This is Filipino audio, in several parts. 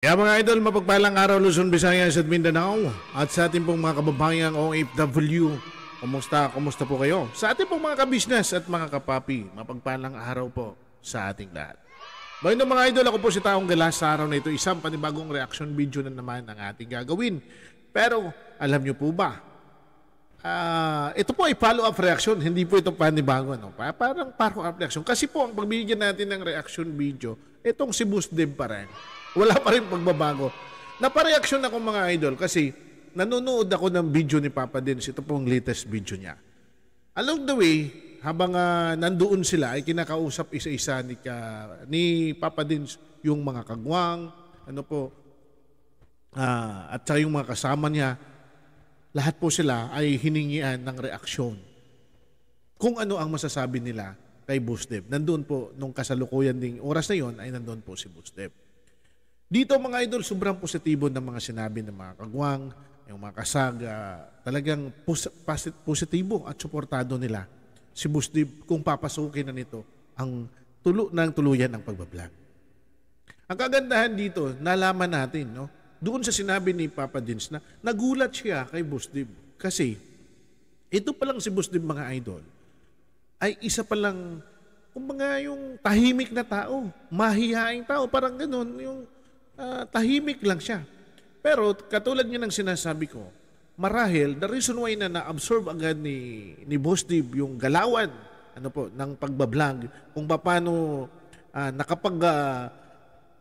Kaya mga idol, mapagpalang araw Luzon, Visayas at Mindanao at sa ating pong mga kababayang OFW. Kumusta, kumusta po kayo? Sa ating pong mga kabisnes at mga kapapi, mapagpalang araw po sa ating lahat. Bayo mga idol, ako po si Taong Galas sa araw na ito, isang panibagong reaction video na naman ang ating gagawin. Pero alam nyo po ba, uh, ito po ay follow-up reaction, hindi po ito panibago. No? Parang follow-up reaction. Kasi po ang pagbigyan natin ng reaction video, itong si Boost Dev pa rin. Wala pa rin pagbabago. Napareaksyon ako mga idol kasi nanonood ako ng video ni Papa Dins. Ito pong latest video niya. Along the way, habang uh, nandoon sila ay kinakausap isa-isa ni, ka, ni Papa Dins yung mga kagwang, ano po, uh, at saka yung mga kasama niya. Lahat po sila ay hiningian ng reaksyon. Kung ano ang masasabi nila kay Busdev. Nandoon po, nung kasalukuyan ding oras na yon ay nandoon po si Busdev. Dito mga idol, sobrang positibo ng mga sinabi ng mga kagwang, yung mga kasaga, talagang positibo at suportado nila si Busdib kung papasukin na nito ang tulo ng tuluyan ng pagbablog. Ang kagandahan dito, nalaman natin, no? doon sa sinabi ni Papa Dins na nagulat siya kay Busdib kasi ito pa lang si Busdib mga idol ay isa pa lang kung mga yung tahimik na tao, mahihaing tao, parang ganun, yung uh, tahimik lang siya. Pero katulad nga ng sinasabi ko, marahil the reason why na na-absorb agad ni, ni Boss Dib yung galawan ano po, ng pagbablog kung paano uh, ah, nakapag-connect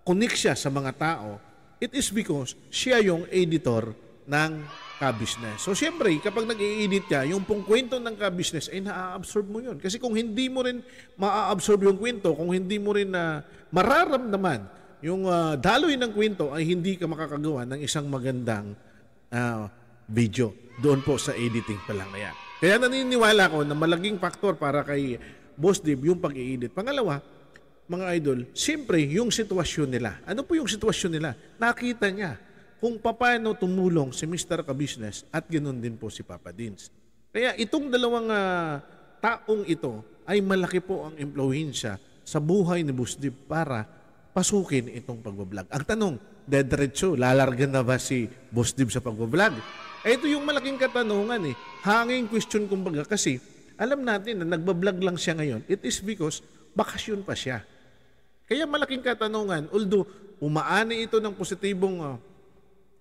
ah, uh, siya sa mga tao, it is because siya yung editor ng ka-business. So, siyempre, kapag nag edit ka, yung pong kwento ng ka-business, ay na absorb mo yun. Kasi kung hindi mo rin ma absorb yung kwento, kung hindi mo rin na uh, mararamdaman yung uh, daloy ng kwento ay hindi ka makakagawa ng isang magandang uh, video doon po sa editing pa lang na yan. Kaya naniniwala ko na malaking faktor para kay Boss Dib yung pag-i-edit. Pangalawa, mga idol, siyempre yung sitwasyon nila. Ano po yung sitwasyon nila? Nakita niya kung paano tumulong si Mr. Kabusiness at ganoon din po si Papa Dins. Kaya itong dalawang uh, taong ito ay malaki po ang impluensya sa buhay ni Boss Dib para pasukin itong pagbablog. Ang tanong, dediretso, lalargan na ba si Boss Dib sa pagbablog? Eh, ito yung malaking katanungan eh. Hanging question kumbaga kasi alam natin na nagbablog lang siya ngayon. It is because bakasyon pa siya. Kaya malaking katanungan, although umaani ito ng positibong uh,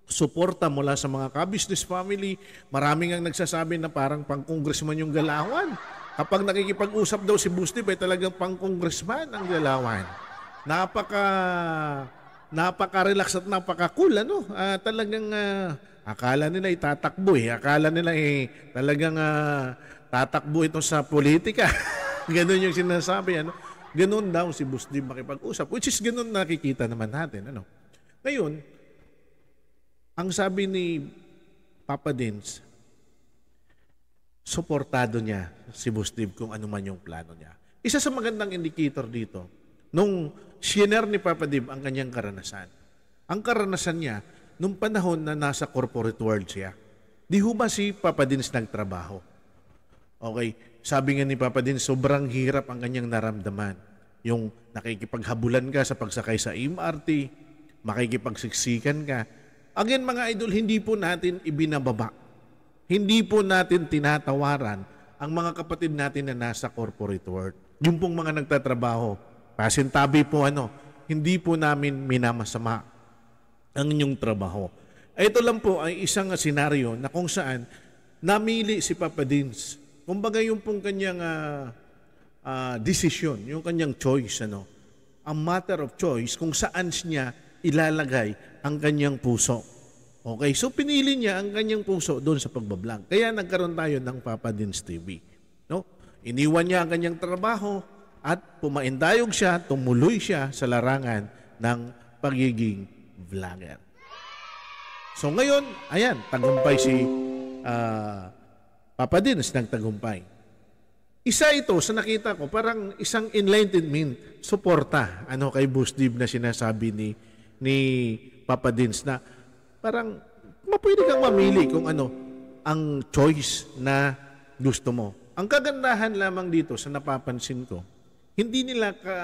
suporta mula sa mga ka family. Maraming ang nagsasabi na parang pang-congressman yung galawan. Kapag nakikipag-usap daw si Busti, ay eh, talagang pang-congressman ang galawan. Napaka napaka-relax at napaka-cool ano. Uh, talagang uh, akala nila itatakbo eh. Akala nila eh talagang uh, tatakbo ito sa politika. ganun yung sinasabi ano. Ganun daw si Busdi makipag-usap. Which is ganun nakikita naman natin ano. Ngayon, ang sabi ni Papa Dins, suportado niya si Busdib kung ano man yung plano niya. Isa sa magandang indicator dito, nung shiner ni Papa Dib ang kanyang karanasan. Ang karanasan niya nung panahon na nasa corporate world siya. Di ho ba si Papa Dins nagtrabaho? Okay, sabi nga ni Papa Dins, sobrang hirap ang kanyang naramdaman. Yung nakikipaghabulan ka sa pagsakay sa MRT, makikipagsiksikan ka. Again mga idol, hindi po natin ibinababa. Hindi po natin tinatawaran ang mga kapatid natin na nasa corporate world. Yung pong mga nagtatrabaho Pasintabi po ano, hindi po namin minamasama ang inyong trabaho. Ito lang po ay isang senaryo na kung saan namili si Papa Dins. Kumbaga yung pong kanyang uh, ah, uh, ah, decision, yung kanyang choice. Ano? A matter of choice kung saan niya ilalagay ang kanyang puso. Okay, so pinili niya ang kanyang puso doon sa pagbablog. Kaya nagkaroon tayo ng Papa Dins TV. No? Iniwan niya ang kanyang trabaho, at pumaindayog siya, tumuloy siya sa larangan ng pagiging vlogger. So ngayon, ayan, tagumpay si uh, Papa Dins ng tagumpay. Isa ito sa nakita ko, parang isang enlightenment, suporta, ano kay Boost Busdib na sinasabi ni, ni Papa Dins na parang mapwede kang mamili kung ano ang choice na gusto mo. Ang kagandahan lamang dito sa napapansin ko, hindi nila ka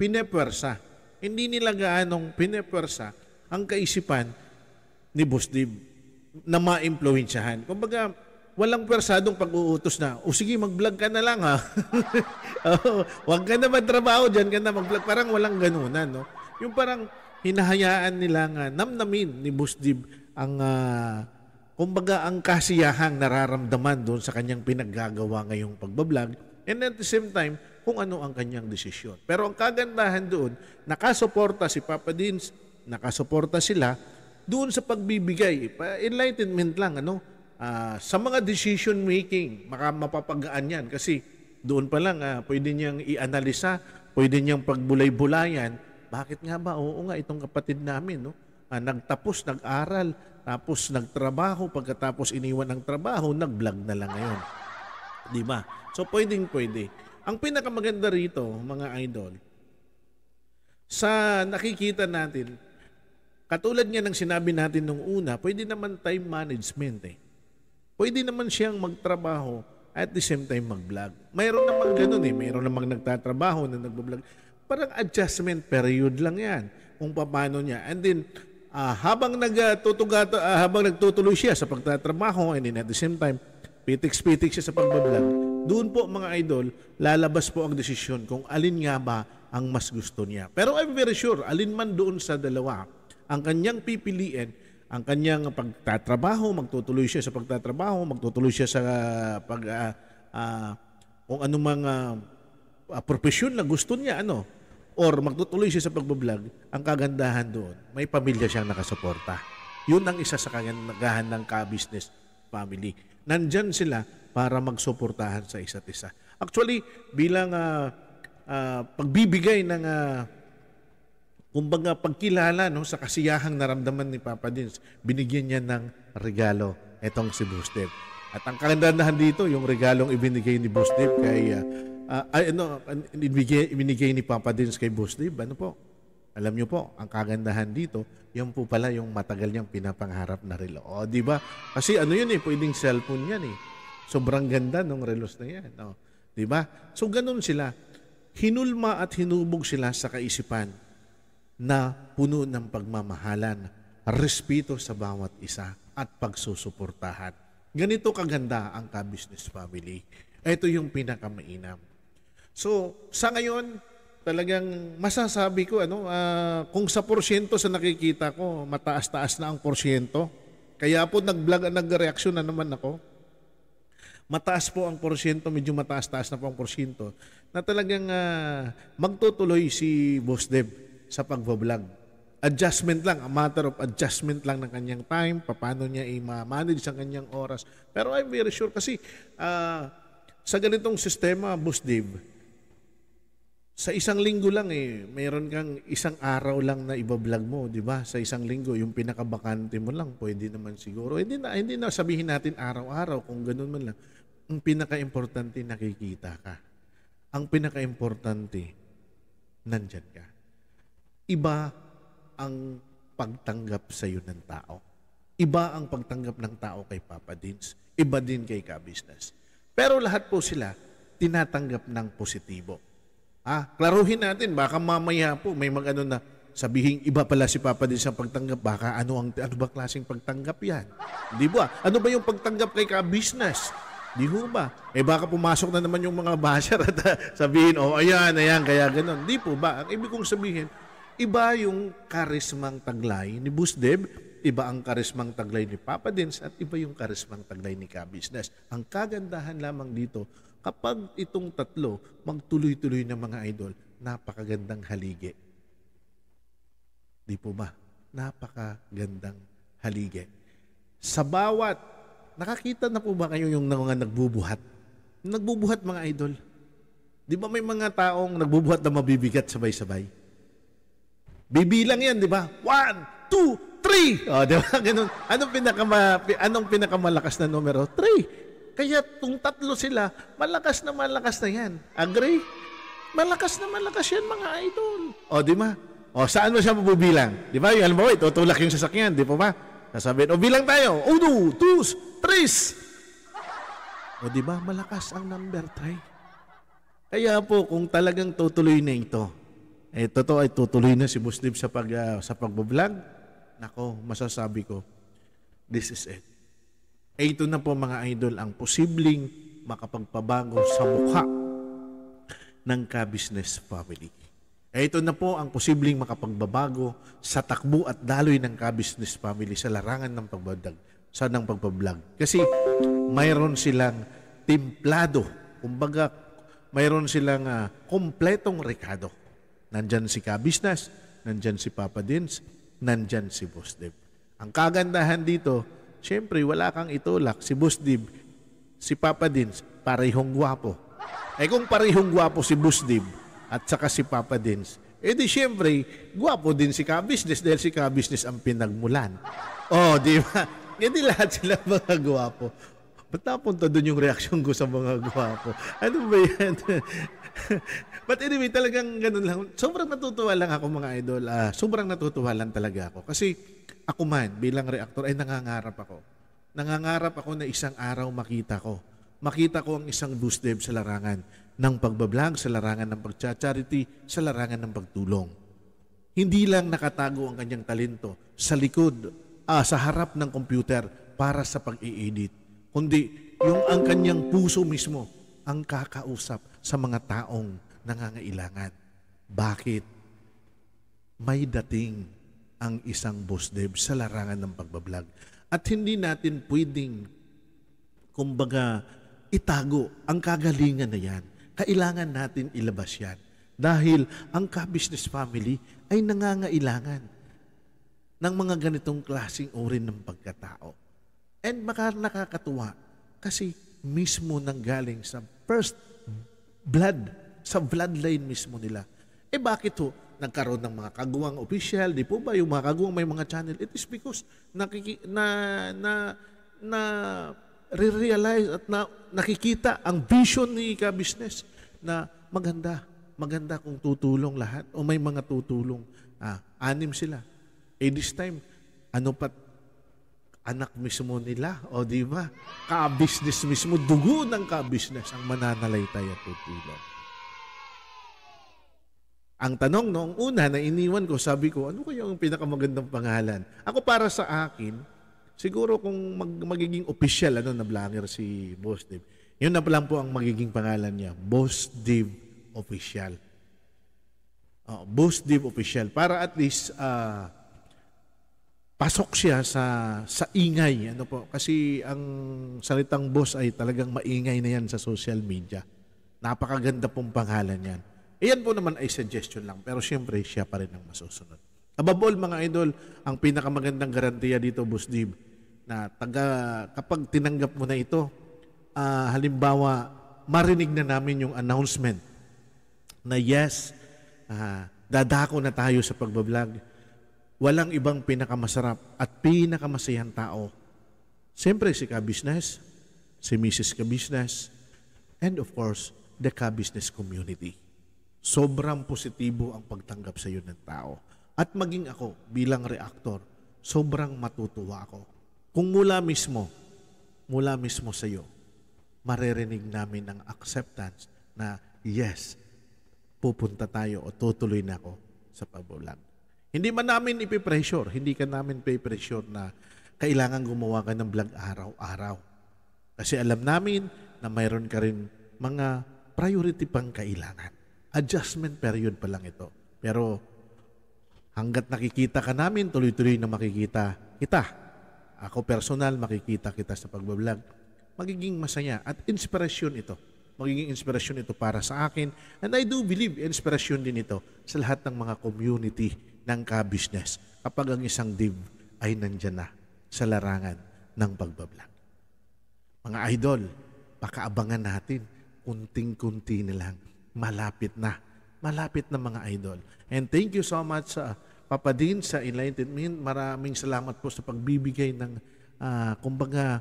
pinepersa, hindi nila gaanong pinepersa ang kaisipan ni Boss Dib na ma-impluensyahan. Kumbaga, walang persadong pag-uutos na, o sige, mag-vlog ka na lang ha. huwag ka na magtrabaho, dyan ka na mag-vlog. Parang walang ganunan, no? Yung parang hinahayaan nila nga namnamin ni Boss Dib ang, uh, kumbaga, ang kasiyahang nararamdaman doon sa kanyang pinaggagawa ngayong pagbablog. And at the same time, kung ano ang kanyang desisyon. Pero ang kagandahan doon, nakasuporta si Papa Deans, nakasuporta sila doon sa pagbibigay, pa enlightenment lang, ano, uh, sa mga decision making, maka yan. Kasi doon pa lang, uh, pwede niyang i-analisa, pwede niyang pagbulay-bulayan, bakit nga ba? Oo nga, itong kapatid namin, no? Uh, nagtapos, nag-aral, tapos nagtrabaho, pagkatapos iniwan ang trabaho, nag-vlog na lang ngayon. Di ba? So, pwedeng pwede. Ang pinakamaganda rito, mga idol, sa nakikita natin, katulad niya ng sinabi natin nung una, pwede naman time management eh. Pwede naman siyang magtrabaho at the same time mag-vlog. Mayroon namang ganun eh. Mayroon namang nagtatrabaho na nag-vlog. Parang adjustment period lang yan kung paano niya. And then, uh, habang, nagtutuga, uh, ah, habang nagtutuloy siya sa pagtatrabaho and then at the same time, pitiks-pitiks siya sa pag-vlog doon po mga idol, lalabas po ang desisyon kung alin nga ba ang mas gusto niya. Pero I'm very sure, alin man doon sa dalawa, ang kanyang pipiliin, ang kanyang pagtatrabaho, magtutuloy siya sa pagtatrabaho, magtutuloy siya sa uh, pag uh, uh, kung anong mga uh, profesyon na gusto niya ano or magtutuloy siya sa pagbablog, ang kagandahan doon, may pamilya siyang nakasuporta. Yun ang isa sa kagandahan ng ka-business family. Nandyan sila para magsuportahan sa isa't isa. Actually, bilang uh, uh, pagbibigay ng uh, kumbaga pagkilala no, sa kasiyahang naramdaman ni Papa Dins, binigyan niya ng regalo itong si Bustev. At ang kagandahan dito, yung regalong ibinigay ni Bustev kay uh, uh, ano, ibinigay, ibinigay ni Papa Dins kay Bustev, ano po? Alam niyo po, ang kagandahan dito, yan po pala yung matagal niyang pinapangarap na relo. O, di ba? Kasi ano yun eh, pwedeng cellphone yan eh. Sobrang ganda ng relos na yan. No? Oh. Di ba? So ganun sila. Hinulma at hinubog sila sa kaisipan na puno ng pagmamahalan, respeto sa bawat isa at pagsusuportahan. Ganito kaganda ang ka-business family. Ito yung pinakamainam. So, sa ngayon, talagang masasabi ko ano, uh, kung sa porsyento sa nakikita ko, mataas-taas na ang porsyento. Kaya po nag-vlog nag-reaction na naman ako mataas po ang porsyento, medyo mataas-taas na po ang porsyento, na talagang uh, magtutuloy si Boss Dev sa pagbablog. Adjustment lang, a matter of adjustment lang ng kanyang time, paano niya i-manage ang kanyang oras. Pero I'm very sure kasi uh, sa ganitong sistema, Boss Dev, sa isang linggo lang eh, mayroon kang isang araw lang na ibablog mo, di ba? Sa isang linggo, yung pinakabakante mo lang, pwede naman siguro. Hindi na, hindi na sabihin natin araw-araw kung ganun man lang ang pinaka-importante nakikita ka. Ang pinaka-importante nandyan ka. Iba ang pagtanggap sa iyo ng tao. Iba ang pagtanggap ng tao kay Papa Dins. Iba din kay Ka-Business. Pero lahat po sila tinatanggap ng positibo. Ha? klaruhin natin, baka mamaya po may mag-ano na sabihin iba pala si Papa Dins sa pagtanggap. Baka ano, ang, ano ba klaseng pagtanggap yan? Di ba? Ano ba yung pagtanggap kay ka-business? Di ho ba? Eh baka pumasok na naman yung mga basher at ah, sabihin, oh ayan, ayan, kaya ganun. Di po ba? Ang ibig kong sabihin, iba yung karismang taglay ni Busdeb, iba ang karismang taglay ni Papa Dins, at iba yung karismang taglay ni ka Ang kagandahan lamang dito, kapag itong tatlo magtuloy-tuloy ng mga idol, napakagandang haligi. Di po ba? Napakagandang haligi. Sa bawat nakakita na po ba kayo yung mga nagbubuhat? Nagbubuhat mga idol. Di ba may mga taong nagbubuhat na mabibigat sabay-sabay? Bibilang yan, di ba? One, two, three! O, oh, di ba? Ganun. Anong, pinakama, anong pinakamalakas na numero? Three. Kaya kung tatlo sila, malakas na malakas na yan. Agree? Malakas na malakas yan mga idol. O, oh, di ba? O, oh, saan mo siya mabubilang? Di ba? Yung alam mo, itutulak yung sasakyan, di ba ba? Sasabihin, o bilang tayo. Uno, two, Tris! O di ba malakas ang number 3? Kaya po kung talagang tutuloy na ito, eh totoo ay tutuloy na si Muslim sa pag uh, sa pagbo-vlog. Nako, masasabi ko, this is it. Eh, ito na po mga idol ang posibleng makapagpabago sa mukha ng ka-business family. Eh, ito na po ang posibleng makapagbabago sa takbo at daloy ng ka-business family sa larangan ng pagbadag sa nang pagpa-vlog. Kasi mayroon silang timplado. Kumbaga, mayroon silang uh, ah, kompletong rekado. Nandyan si Kabisnas, nandyan si Papa Dins, nandyan si Boss Dib. Ang kagandahan dito, syempre wala kang itulak. Si Boss Dib, si Papa Dins, parehong gwapo. Eh kung parehong gwapo si Boss Dib at saka si Papa Dins, eh di syempre, gwapo din si Kabisnes dahil si Kabisnes ang pinagmulan. Oh, di ba? Hindi lahat sila mga gwapo. Ba't napunta doon yung reaction ko sa mga gwapo? Ano ba yan? But anyway, talagang ganun lang. Sobrang natutuwa lang ako mga idol. Uh, sobrang natutuwa lang talaga ako. Kasi ako man, bilang reactor, ay nangangarap ako. Nangangarap ako na isang araw makita ko. Makita ko ang isang boost dev sa larangan ng pagbablog, sa larangan ng pagcha-charity, sa larangan ng pagtulong. Hindi lang nakatago ang kanyang talento. Sa likod ah, sa harap ng computer para sa pag-i-edit, kundi yung ang kanyang puso mismo ang kakausap sa mga taong nangangailangan. Bakit? May dating ang isang boss dev sa larangan ng pagbablog. At hindi natin pwedeng, kumbaga, itago ang kagalingan na yan. Kailangan natin ilabas yan. Dahil ang ka-business family ay nangangailangan ng mga ganitong klasing uri ng pagkatao. And maka nakakatuwa kasi mismo nang galing sa first blood, sa bloodline mismo nila. Eh bakit ho nagkaroon ng mga kagawang official? Di po ba yung mga kagawang may mga channel? It is because nakiki, na, na, na re-realize at na, nakikita ang vision ni ka-business na maganda, maganda kung tutulong lahat o may mga tutulong. Ah, anim sila eh this time, ano pa anak mismo nila, o di ba? Ka-business mismo, dugo ng ka-business ang mananalaytay at tutulong. Ang tanong noong una na iniwan ko, sabi ko, ano kaya yung pinakamagandang pangalan? Ako para sa akin, siguro kung mag, magiging official, ano, na vlogger si Boss Dave, yun na lang po ang magiging pangalan niya, Boss Dave Official. Uh, Boss Dave Official. Para at least, uh, pasok siya sa sa ingay ano po kasi ang salitang boss ay talagang maingay na yan sa social media napakaganda pong pangalan yan iyan po naman ay suggestion lang pero siyempre siya pa rin ang masusunod above all mga idol ang pinakamagandang garantiya dito boss Dib na taga, kapag tinanggap mo na ito uh, halimbawa marinig na namin yung announcement na yes uh, dadako na tayo sa pagbablog walang ibang pinakamasarap at pinakamasayang tao. Siyempre si ka-business, si Mrs. Ka-business, and of course, the ka-business community. Sobrang positibo ang pagtanggap sa iyo ng tao. At maging ako bilang reactor, sobrang matutuwa ako. Kung mula mismo, mula mismo sa iyo, maririnig namin ang acceptance na yes, pupunta tayo o tutuloy na ako sa pabulag. Hindi man namin ipipressure, hindi ka namin pay pressure na kailangan gumawa ka ng vlog araw-araw. Kasi alam namin na mayroon ka rin mga priority pang kailangan. Adjustment period pa lang ito. Pero hanggat nakikita ka namin, tuloy-tuloy na makikita kita. Ako personal, makikita kita sa pagbablog. Magiging masaya at inspirasyon ito. Magiging inspirasyon ito para sa akin. And I do believe inspirasyon din ito sa lahat ng mga community ng ka-business kapag ang isang div ay nandyan na sa larangan ng pagbablog. Mga idol, pakaabangan natin, kunting-kunti na lang, malapit na, malapit na mga idol. And thank you so much sa uh, Papa Dean sa Enlightened Mind. Maraming salamat po sa pagbibigay ng, uh, kumbaga,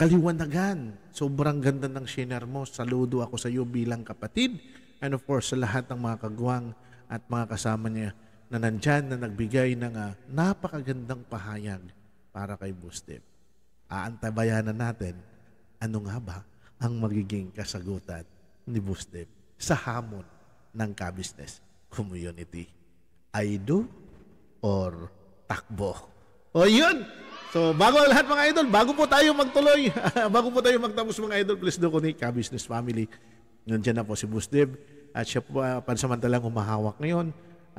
kaliwanagan. Sobrang ganda ng shiner mo. Saludo ako sa iyo bilang kapatid. And of course, sa lahat ng mga kagwang at mga kasama niya na nandyan na nagbigay ng uh, napakagandang pahayag para kay Bustip. Aantabayanan natin, ano nga ba ang magiging kasagutan ni Bustip sa hamon ng ka community? I do or takbo? O yun! So bago lahat mga idol, bago po tayo magtuloy, bago po tayo magtapos mga idol, please do connect ka family. Nandiyan na po si Bustip at siya po uh, pansamantalang humahawak ngayon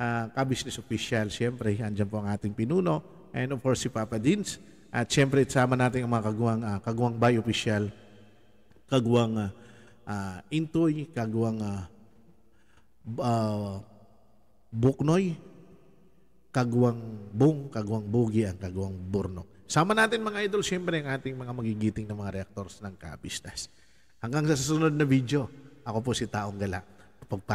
uh, ah, ka-business official. Siyempre, andyan po ang ating pinuno and of course si Papa Dins. At siyempre, sama natin ang mga kagawang, uh, ah, kagawang bay official, kagawang uh, ah, uh, Intoy, kagawang uh, uh, Buknoy, kagawang Bung, kagawang Bugi, ang kagawang Burno. Sama natin mga idol, siyempre ang ating mga magigiting ng mga reactors ng Kabistas. Hanggang sa susunod na video, ako po si Taong Gala. Pagpa